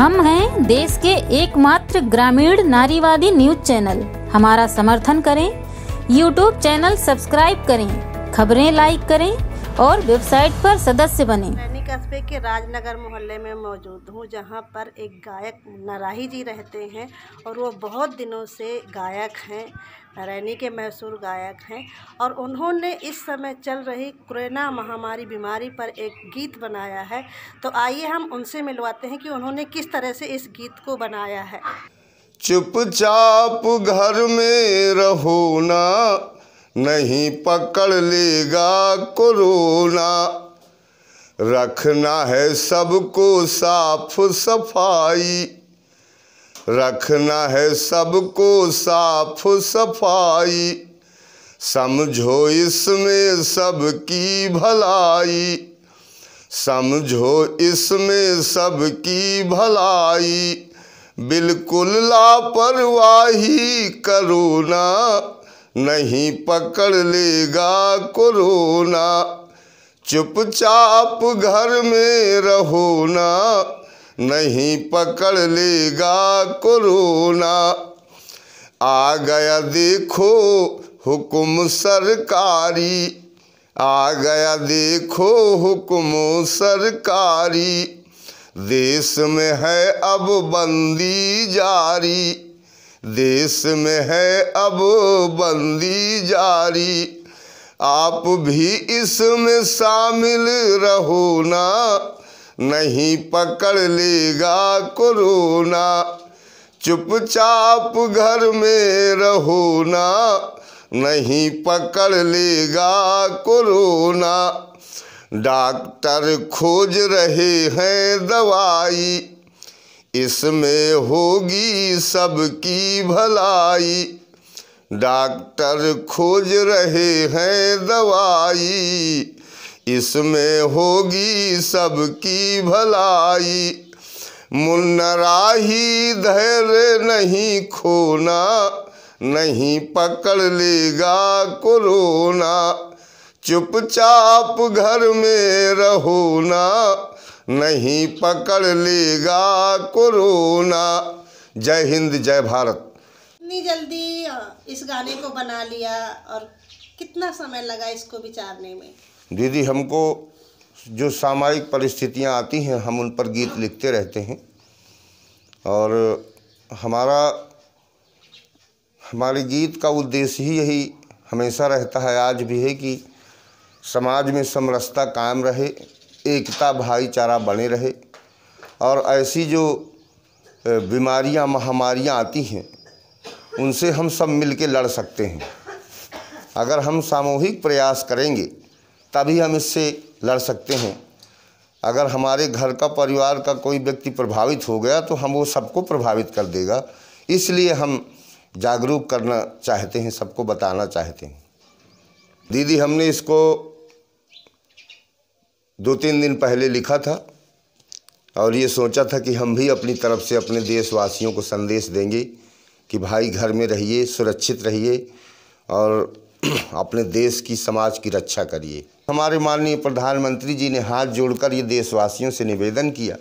हम हैं देश के एकमात्र ग्रामीण नारीवादी न्यूज चैनल हमारा समर्थन करें यूट्यूब चैनल सब्सक्राइब करें खबरें लाइक करें और वेबसाइट पर सदस्य बनें। कस्बे के राजनगर मोहल्ले में मौजूद हूँ जहाँ पर एक गायक नाराही जी रहते हैं और वो बहुत दिनों से गायक हैं नारायणी के मैसूर गायक हैं और उन्होंने इस समय चल रही कोरोना महामारी बीमारी पर एक गीत बनाया है तो आइए हम उनसे मिलवाते हैं कि उन्होंने किस तरह से इस गीत को बनाया है चुपचाप घर में रहो ना नहीं पकड़ लेगा कोरोना रखना है सबको साफ सफाई रखना है सबको साफ सफाई समझो इसमें सबकी भलाई समझो इसमें सबकी भलाई बिल्कुल लापरवाही करो ना नहीं पकड़ लेगा कोरोना चुपचाप घर में रहो ना नहीं पकड़ लेगा कोरोना आ गया देखो हुक्म सरकारी आ गया देखो हुक्म सरकारी देश में है अब बंदी जारी देश में है अब बंदी जारी आप भी इसमें शामिल रहो ना नहीं पकड़ लेगा कोरोना चुपचाप घर में रहो ना नहीं पकड़ लेगा कोरोना डॉक्टर खोज रहे हैं दवाई इसमें होगी सबकी भलाई डॉक्टर खोज रहे हैं दवाई इसमें होगी सबकी भलाई मुन्नरा ही धैर्य नहीं खोना नहीं पकड़ लेगा कोरोना चुपचाप घर में रहो ना नहीं पकड़ लेगा कोरोना जय हिंद जय भारत इतनी जल्दी इस गाने को बना लिया और कितना समय लगा इसको विचारने में दीदी हमको जो सामाजिक परिस्थितियाँ आती हैं हम उन पर गीत लिखते रहते हैं और हमारा हमारे गीत का उद्देश्य ही यही हमेशा रहता है आज भी है कि समाज में समरसता कायम रहे एकता भाईचारा बने रहे और ऐसी जो बीमारियां महामारियां आती हैं उनसे हम सब मिलकर लड़ सकते हैं अगर हम सामूहिक प्रयास करेंगे तभी हम इससे लड़ सकते हैं अगर हमारे घर का परिवार का कोई व्यक्ति प्रभावित हो गया तो हम वो सबको प्रभावित कर देगा इसलिए हम जागरूक करना चाहते हैं सबको बताना चाहते हैं दीदी हमने इसको दो तीन दिन पहले लिखा था और ये सोचा था कि हम भी अपनी तरफ से अपने देशवासियों को संदेश देंगे कि भाई घर में रहिए सुरक्षित रहिए और अपने देश की समाज की रक्षा करिए हमारे माननीय प्रधानमंत्री जी ने हाथ जोड़कर ये देशवासियों से निवेदन किया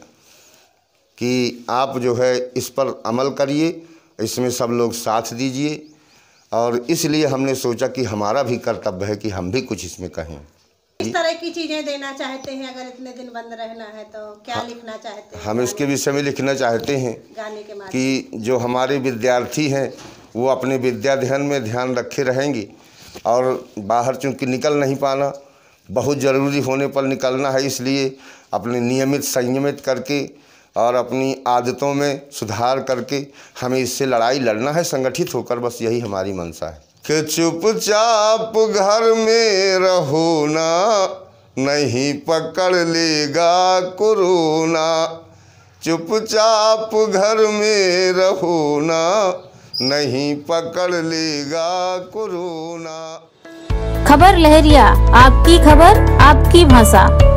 कि आप जो है इस पर अमल करिए इसमें सब लोग साथ दीजिए और इसलिए हमने सोचा कि हमारा भी कर्तव्य है कि हम भी कुछ इसमें कहें किस तरह की चीजें देना चाहते हैं अगर इतने दिन बंद रहना है तो क्या हाँ, लिखना चाहते हैं हम इसके विषय में लिखना चाहते हैं गाने के कि जो हमारे विद्यार्थी हैं वो अपने विद्या ध्यान में ध्यान रखे रहेंगे और बाहर चूंकि निकल नहीं पाना बहुत ज़रूरी होने पर निकलना है इसलिए अपने नियमित संयमित करके और अपनी आदतों में सुधार करके हमें इससे लड़ाई लड़ना है संगठित होकर बस यही हमारी मंशा है कि चुपचाप घर में रहो ना नहीं पकड़ लेगा कोरोना चुपचाप घर में रहो ना नहीं पकड़ लेगा कोरोना खबर लहरिया आपकी खबर आपकी भाषा